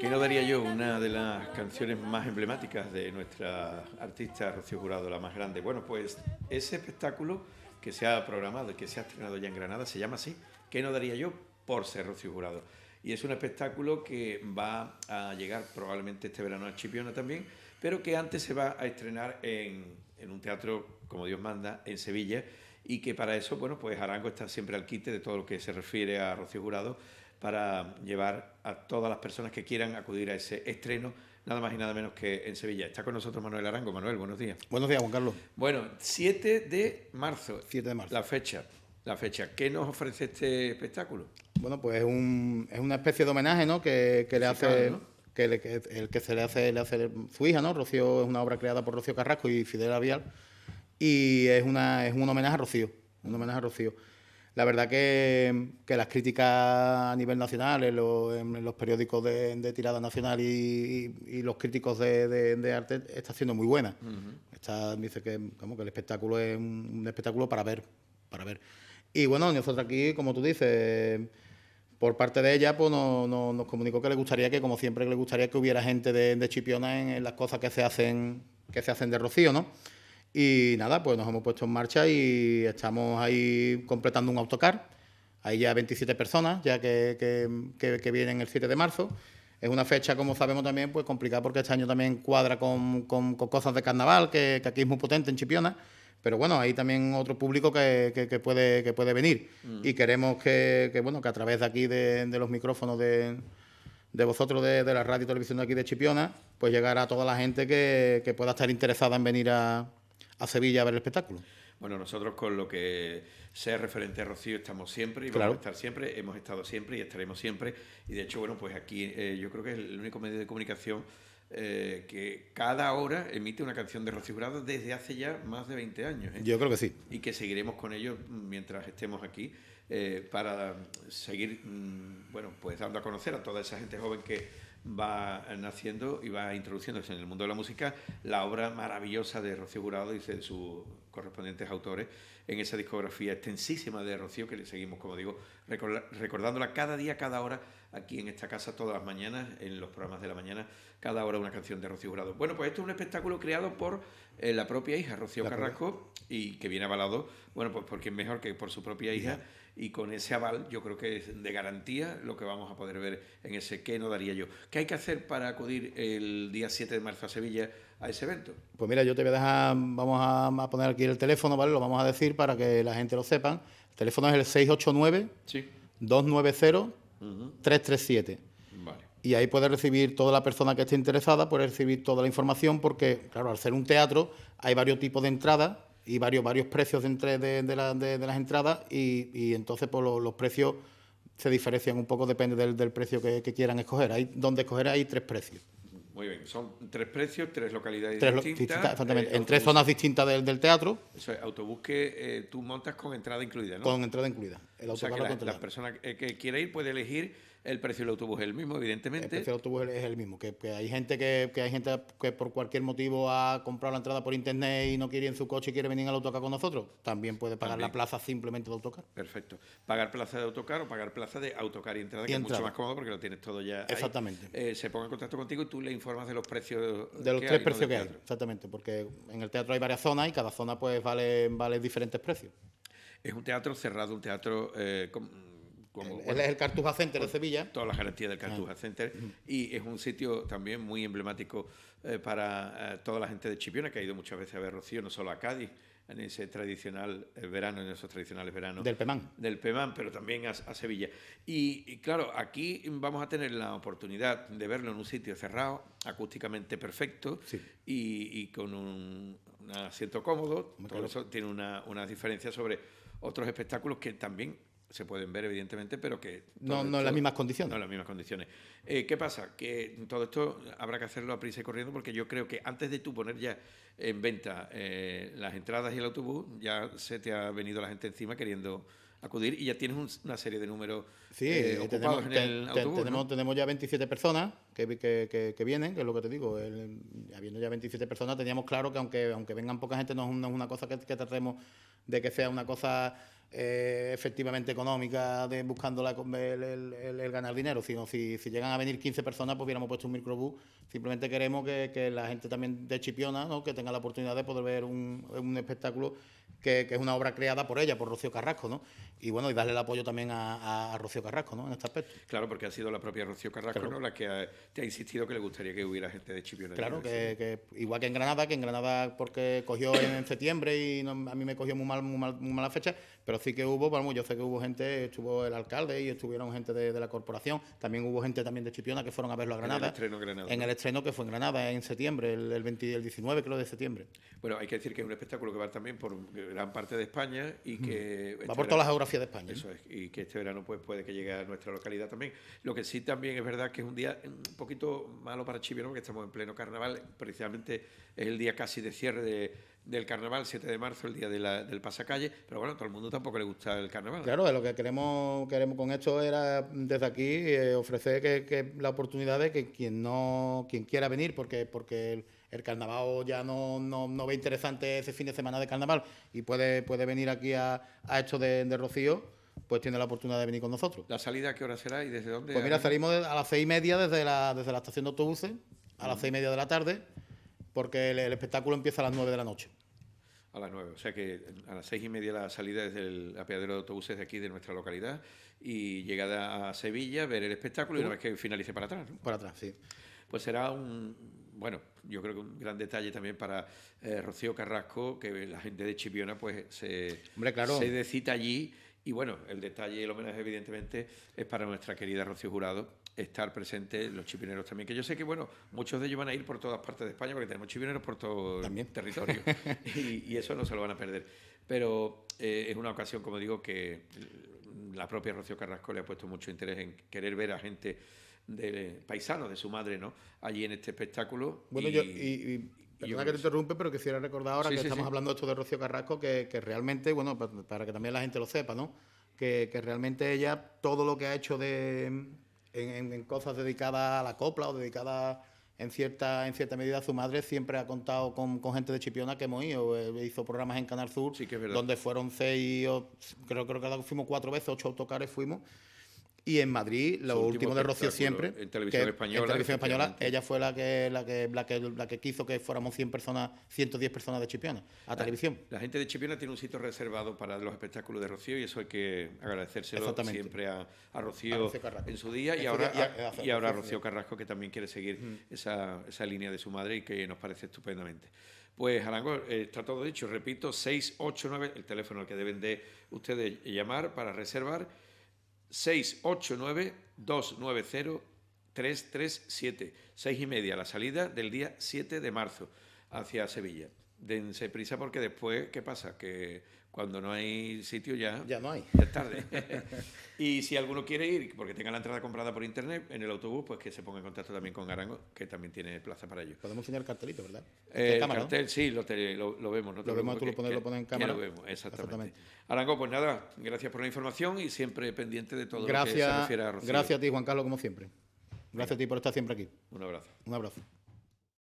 ¿Qué no daría yo una de las canciones más emblemáticas de nuestra artista Rocío Jurado, la más grande? Bueno, pues ese espectáculo que se ha programado y que se ha estrenado ya en Granada se llama así, ¿Qué no daría yo por ser Rocío Jurado? Y es un espectáculo que va a llegar probablemente este verano a Chipiona también, pero que antes se va a estrenar en, un teatro, como Dios manda, en Sevilla, y que para eso, bueno, pues Arango está siempre al quite de todo lo que se refiere a Rocío Jurado para llevar a todas las personas que quieran acudir a ese estreno, nada más y nada menos que en Sevilla. Está con nosotros Manuel Arango. Manuel, buenos días. Buenos días, Juan Carlos. Bueno, 7 de marzo. 7 de marzo. La fecha. La fecha. ¿Qué nos ofrece este espectáculo? Bueno, pues es una especie de homenaje, ¿no? Que, le hace. Que, el que se le hace, le su hija, ¿no? Rocío es una obra creada por Rocío Carrasco y Fidel Avial. Y es, una, es un homenaje a Rocío. Un homenaje a Rocío. La verdad que, las críticas a nivel nacional, en, los periódicos de, tirada nacional y, los críticos de, arte está siendo muy buena. dice que, como que el espectáculo es un, espectáculo para ver, para ver. Y bueno, nosotros aquí, como tú dices, por parte de ella, pues nos comunicó que le gustaría que, como siempre, le gustaría que hubiera gente de, Chipiona en, en, las cosas que se hacen, que se hacen de Rocío, ¿no? Y nada, pues nos hemos puesto en marcha y estamos ahí completando un autocar. Hay ya 27 personas ya que, vienen el 7 de marzo. Es una fecha, como sabemos también, pues complicada porque este año también cuadra con, cosas de carnaval, que, aquí es muy potente en Chipiona. Pero bueno, hay también otro público que, puede, que puede venir. Mm. Y queremos que, bueno, que a través de aquí, de, los micrófonos de, vosotros de, la radio y televisión de aquí de Chipiona, pues llegar a toda la gente que pueda estar interesada en venir a, a Sevilla a ver el espectáculo. Bueno, nosotros con lo que sea referente a Rocío estamos siempre y vamos a estar siempre, hemos estado siempre y estaremos siempre. Y de hecho, bueno, pues aquí eh, yo creo que es el único medio de comunicación eh, que cada hora emite una canción de Rocío Grado desde hace ya más de 20 años. ¿eh? Yo creo que sí. Y que seguiremos con ellos mientras estemos aquí para seguir, mm, bueno, pues dando a conocer a toda esa gente joven que va naciendo y va introduciéndose en el mundo de la música la obra maravillosa de Rocío y de su correspondientes autores en esa discografía extensísima de Rocío, que le seguimos, como digo, recordándola cada día, cada hora, aquí en esta casa, todas las mañanas, en los programas de la mañana, cada hora una canción de Rocío Jurado. Bueno, pues esto es un espectáculo creado por eh, la propia hija, Rocío Carrasco, y que viene avalado, bueno, pues porque es mejor que por su propia hija, y con ese aval yo creo que es de garantía lo que vamos a poder ver en ese que no daría yo. ¿Qué hay que hacer para acudir el día 7 de marzo a Sevilla? a ese evento. Pues mira, yo te voy a dejar, vamos a, poner aquí el teléfono, ¿vale? Lo vamos a decir para que la gente lo sepa, El teléfono es el 689 290 337. Y ahí puede recibir toda la persona que esté interesada, puede recibir toda la información, porque, claro, al ser un teatro hay varios tipos de entradas y varios, varios precios de, de, las entradas y, entonces pues, los, precios se diferencian un poco, depende del, precio que, que, quieran escoger. Hay, donde escoger hay tres precios. Muy bien, son tres precios, tres localidades distintas. exactamente, en tres zonas distintas del, teatro. Eso es, autobús que eh, tú montas con entrada incluida, ¿no? Con entrada incluida. El que la, persona que quiere ir puede elegir el precio del autobús es el mismo, evidentemente. El precio del autobús es el mismo. Que, hay gente que, hay gente que por cualquier motivo ha comprado la entrada por internet y no quiere ir en su coche y quiere venir al autocar con nosotros. También puede pagar la plaza simplemente de autocar. Perfecto. Pagar plaza de autocar o pagar plaza de autocar y entrada, que es mucho más cómodo porque lo tienes todo ya. Exactamente. Eh, se ponga en contacto contigo y tú le informas de los precios. De los tres precios que hay, exactamente. Porque en el teatro hay varias zonas y cada zona pues vale, vale diferentes precios. Es un teatro cerrado, un teatro eh, él es el Cartuja Center de Sevilla. Todas las garantías del Cartuja ah. Center. Y es un sitio también muy emblemático eh, para eh, toda la gente de Chipiona, que ha ido muchas veces a ver Rocío, no solo a Cádiz, en ese tradicional eh, verano, en esos tradicionales veranos. Del Pemán. Del Pemán, pero también a, Sevilla. Y, claro, aquí vamos a tener la oportunidad de verlo en un sitio cerrado, acústicamente perfecto y, con un, asiento cómodo. Todo eso tiene una, una diferencia sobre otros espectáculos que también se pueden ver, evidentemente, pero que... No, no en las mismas condiciones. No en las mismas condiciones. Eh, ¿Qué pasa? Que todo esto habrá que hacerlo a prisa y corriendo porque yo creo que antes de tú poner ya en venta eh, las entradas y el autobús, ya se te ha venido la gente encima queriendo acudir y ya tienes una serie de números sí, eh, ocupados tenemos, en el autobús. Tenemos, ya 27 personas que, que, vienen, que es lo que te digo. habiendo ya 27 personas, teníamos claro que aunque, aunque vengan poca gente, no es una, cosa que, que tratemos de que sea una cosa eh, efectivamente económica de, buscando la, el, ganar dinero. sino si, llegan a venir 15 personas, pues hubiéramos puesto un microbús. Simplemente queremos que, la gente también de Chipiona, ¿no? que tenga la oportunidad de poder ver un, espectáculo que, es una obra creada por ella, por Rocío Carrasco. ¿no? Y bueno, y darle el apoyo también a, a Rocío Carrasco en este aspecto. Claro, porque ha sido la propia Rocío Carrasco la que te ha insistido que le gustaría que hubiera gente de Chipiona. Claro, que, igual que en Granada, que en Granada porque cogió en, septiembre y a mí me cogió muy mal, muy mal, muy mala fecha, pero sí que hubo, vamos, yo sé que hubo gente, estuvo el alcalde y estuvieron gente de, la corporación, también hubo gente también de Chipiona que fueron a verlo a Granada. En el estreno, que fue en Granada en septiembre, el, el, el 19 creo de septiembre. Bueno, hay que decir que es un espectáculo que va también por gran parte de España y que... Este va por toda la geografía de España. Eso ¿eh? es, y que este verano pues puede que llegue a nuestra localidad también. Lo que sí también es verdad que es un día un poquito malo para Chipiona porque estamos en pleno carnaval, precisamente es el día casi de cierre de del carnaval, 7 de marzo, el día de la, del pasacalle, pero bueno, todo el mundo tampoco le gusta el carnaval. Claro, lo que queremos, queremos con esto era desde aquí eh, ofrecer que, la oportunidad de que quien no, quien quiera venir, porque, porque el, carnaval ya no, no, ve interesante ese fin de semana de carnaval y puede, puede venir aquí a, a esto de, Rocío pues tiene la oportunidad de venir con nosotros. ¿La salida a qué hora será y desde dónde? Pues mira, salimos a las seis y media desde la, desde la estación de autobuses, a las seis y media de la tarde porque el, espectáculo empieza a las 9 de la noche. A las 9, o sea que a las seis y media la salida desde del apeadero de autobuses de aquí, de nuestra localidad, y llegada a Sevilla, ver el espectáculo y una vez que finalice para atrás. Para atrás, sí. Pues será un, bueno, yo creo que un gran detalle también para eh, Rocío Carrasco, que la gente de Chipiona pues se, se decita allí y bueno, el detalle y el homenaje, evidentemente, es para nuestra querida Rocío Jurado estar presente los chipineros también. Que yo sé que, bueno, muchos de ellos van a ir por todas partes de España porque tenemos chipineros por todo el territorio. y, eso no se lo van a perder. Pero eh, es una ocasión, como digo, que la propia Rocío Carrasco le ha puesto mucho interés en querer ver a gente de paisano de su madre, ¿no? Allí en este espectáculo. Bueno, yo, Perdona que te interrumpe, pero quisiera recordar ahora que estamos hablando esto de Rocío Carrasco, que, realmente, bueno, para, que también la gente lo sepa, ¿no? Que, realmente ella, todo lo que ha hecho de, en, cosas dedicadas a la copla o dedicadas en cierta, en cierta medida su madre siempre ha contado con, gente de Chipiona que hemos ido. Eh, hizo programas en Canal Sur, sí, que donde fueron seis, creo, creo que fuimos cuatro veces, ocho autocares fuimos, y en Madrid, lo último, de Rocío siempre. En televisión española. ella fue la que, la la quiso que fuéramos 100 personas, 110 personas de Chipiana, a televisión. La gente de Chipiana tiene un sitio reservado para los espectáculos de Rocío y eso hay que agradecérselo siempre a, Rocío, en su día y ahora, a, y ahora Rocío Carrasco que también quiere seguir esa, línea de su madre y que nos parece estupendamente. Pues Arango, eh, está todo dicho. Repito, 689, el teléfono al que deben de ustedes llamar para reservar 689-290-337, 6 y media, la salida del día 7 de marzo hacia Sevilla dense prisa porque después, ¿qué pasa? Que cuando no hay sitio ya... Ya no hay. es tarde. y si alguno quiere ir, porque tenga la entrada comprada por internet, en el autobús, pues que se ponga en contacto también con Arango, que también tiene plaza para ellos Podemos enseñar el cartelito, ¿verdad? Eh, cartel, sí, lo, vemos. lo vemos, tú lo pones, lo pones en cámara. Ya lo vemos, exactamente. Arango, pues nada, gracias por la información y siempre pendiente de todo gracias, lo que se a Rocío. Gracias a ti, Juan Carlos, como siempre. Gracias a ti por estar siempre aquí. Un abrazo. Un abrazo.